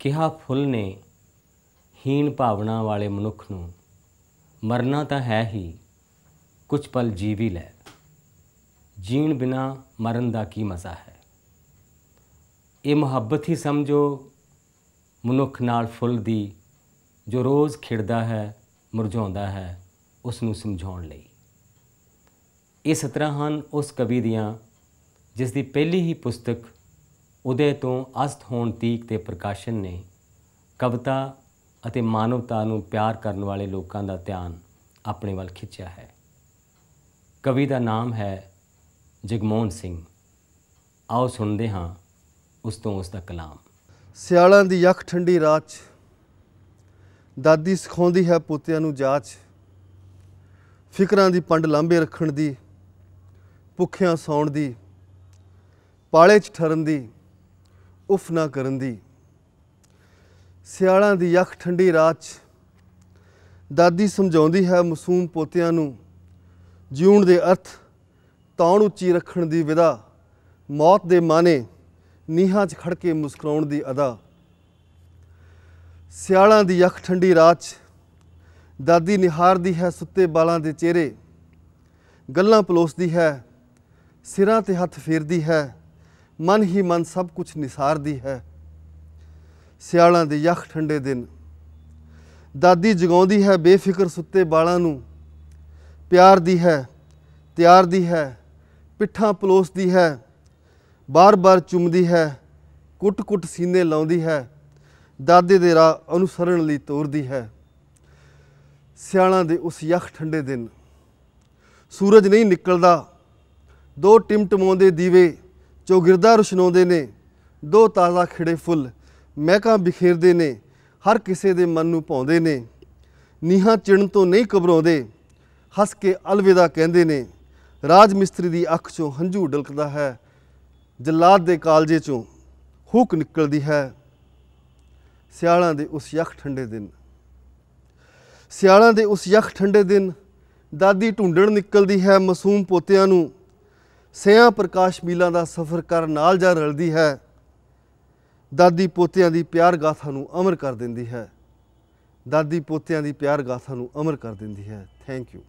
ਕਿਹਾ ਫੁੱਲ ਨੇ ਹੀਣ ਭਾਵਨਾ ਵਾਲੇ ਮਨੁੱਖ ਨੂੰ ਮਰਨਾ ਤਾਂ ਹੈ ਹੀ ਕੁਝ ਪਲ ਜੀਵੀ ਲੈ ਜੀਣ ਬਿਨਾ ਮਰਨ ਦਾ ਕੀ ਮਜ਼ਾ ਹੈ ਇਹ ਮੁਹੱਬਤ ਹੀ ਸਮਝੋ ਮਨੁੱਖ ਨਾਲ ਫੁੱਲ ਦੀ ਜੋ ਰੋਜ਼ ਖਿੜਦਾ ਹੈ ਮੁਰਝਾਉਂਦਾ ਹੈ ਉਸ ਨੂੰ ਸਮਝਾਉਣ ਲਈ ਇਹ ਤਰ੍ਹਾਂ ਹਨ ਉਸ ਕਵੀ ਦੀਆਂ ਜਿਸ ਦੀ ਪਹਿਲੀ ਹੀ ਪੁਸਤਕ ਉਦੇ ਤੋਂ ਅਸਤ ਹੋਣ ਤੀਕ ਤੇ ਪ੍ਰਕਾਸ਼ਨ ਨੇ ਕਵਿਤਾ ਅਤੇ ਮਾਨਵਤਾ ਨੂੰ ਪਿਆਰ ਕਰਨ ਵਾਲੇ ਲੋਕਾਂ ਦਾ ਧਿਆਨ ਆਪਣੇ ਵੱਲ ਖਿੱਚਿਆ ਹੈ ਕਵੀ ਦਾ ਨਾਮ ਹੈ ਜਗਮੋਹਨ ਸਿੰਘ ਆਓ ਸੁਣਦੇ ਹਾਂ ਉਸ ਤੋਂ ਉਸ ਦਾ ਕਲਾਮ ਸਿਆਲਾਂ ਦੀ ਯਖ ਠੰਡੀ ਰਾਤ ਚ ਦਾਦੀ ਸਿਖਾਉਂਦੀ ਹੈ ਪੁੱਤਿਆਂ ਨੂੰ ਜਾਚ ਫਿਕਰਾਂ ਦੀ ਪੰਡ ਲਾਂਬੇ ਰੱਖਣ ਦੀ ਭੁੱਖਿਆਂ ਸੌਣ ਦੀ ਪਾਲੇ 'ਚ ਠਰਨ ਦੀ ਉਫ ਨਾ ਕਰਨ ਦੀ ਸਿਆਲਾਂ ਦੀ ਅੱਖ ਠੰਡੀ ਰਾਤ 'ਚ ਦਾਦੀ ਸਮਝਾਉਂਦੀ ਹੈ ਮਸੂਮ ਪੋਤਿਆਂ ਨੂੰ ਜੀਉਣ ਦੇ ਅਰਥ ਤਾਣ ਉੱਚੀ ਰੱਖਣ ਦੀ ਵਿਦਾ ਮੌਤ ਦੇ ਮਾਨੇ ਨੀਹਾਂ 'ਚ ਖੜ ਕੇ ਮੁਸਕਰਾਉਣ ਦੀ ਅਦਾ ਸਿਆਲਾਂ ਦੀ ਅੱਖ ਠੰਡੀ ਰਾਤ 'ਚ ਦਾਦੀ ਨਿਹਾਰਦੀ ਹੈ ਸੁੱਤੇ ਬਾਲਾਂ ਦੇ ਚਿਹਰੇ ਗੱਲਾਂ ਪਲੋਸਦੀ ਹੈ ਸਿਰਾਂ ਤੇ ਹੱਥ ਫੇਰਦੀ ਹੈ ਮਨ ਹੀ ਮਨ ਸਭ ਕੁਝ ਨਿਸਾਰਦੀ ਹੈ ਸਿਆਲਾਂ ਦੇ ਯਖ ਠੰਡੇ ਦਿਨ ਦਾਦੀ ਜਗਾਉਂਦੀ ਹੈ ਬੇਫਿਕਰ ਸੁੱਤੇ ਬਾਲਾਂ ਨੂੰ ਪਿਆਰ ਦੀ ਹੈ ਤਿਆਰ ਦੀ ਹੈ ਪਿੱਠਾਂ ਪਲੋਸਦੀ ਹੈ ਬਾਰ-ਬਾਰ ਚੁੰਮਦੀ ਹੈ ਕੁੱਟ-ਕੁੱਟ ਸੀਨੇ ਲਾਉਂਦੀ ਹੈ ਦਾਦੇ ਦੇ ਰਾਹ ਅਨੁਸਰਣ ਲਈ ਤੋਰਦੀ ਹੈ ਸਿਆਲਾਂ ਦੇ ਉਸ ਯਖ ਠੰਡੇ ਦਿਨ ਸੂਰਜ ਨਹੀਂ ਨਿਕਲਦਾ ਦੋ ਟਿਮਟਮਾਉਂਦੇ ਦੀਵੇ ਚੌਗਿਰਦਾ ਰੁਸ਼ਨਾਉਂਦੇ ਨੇ ਦੋ ਤਾਜ਼ਾ ਖਿੜੇ ਫੁੱਲ ਮਹਿਕਾਂ ਬਿਖੇਰਦੇ ਨੇ ਹਰ ਕਿਸੇ ਦੇ ਮਨ ਨੂੰ ਪਾਉਂਦੇ ਨੇ ਨੀਹਾਂ ਚਿਣ ਤੋਂ ਨਹੀਂ ਘਬਰਾਉਂਦੇ ਹੱਸ ਕੇ ਅਲਵਿਦਾ ਕਹਿੰਦੇ ਨੇ ਰਾਜ ਮਿਸਤਰੀ ਦੀ ਅੱਖ ਚੋਂ ਹੰਝੂ ਡਲਕਦਾ ਹੈ ਜਲਾਦ ਦੇ ਕਾਲਜੇ ਚੋਂ ਹੂਕ ਨਿਕਲਦੀ ਹੈ ਸਿਆਲਾਂ ਦੇ ਉਸ ਯਖ ਠੰਡੇ ਦਿਨ ਸਿਆਲਾਂ ਦੇ ਉਸ ਯਖ ਠੰਡੇ ਦਿਨ ਦਾਦੀ ਢੁੰਡਣ ਨਿਕਲਦੀ ਹੈ ਮਾਸੂਮ ਪੋਤਿਆਂ ਨੂੰ ਸਿਆਂ ਪ੍ਰਕਾਸ਼ ਮੀਲਾਂ ਦਾ ਸਫ਼ਰ ਕਰਨ ਨਾਲ ਜਾਂ ਰਲਦੀ ਹੈ ਦਾਦੀ ਪੋਤਿਆਂ ਦੀ ਪਿਆਰ ਗਾਥਾ ਨੂੰ ਅਮਰ ਕਰ ਦਿੰਦੀ ਹੈ ਦਾਦੀ ਪੋਤਿਆਂ ਦੀ ਪਿਆਰ ਗਾਥਾ ਨੂੰ ਅਮਰ ਕਰ ਦਿੰਦੀ ਹੈ ਥੈਂਕ ਯੂ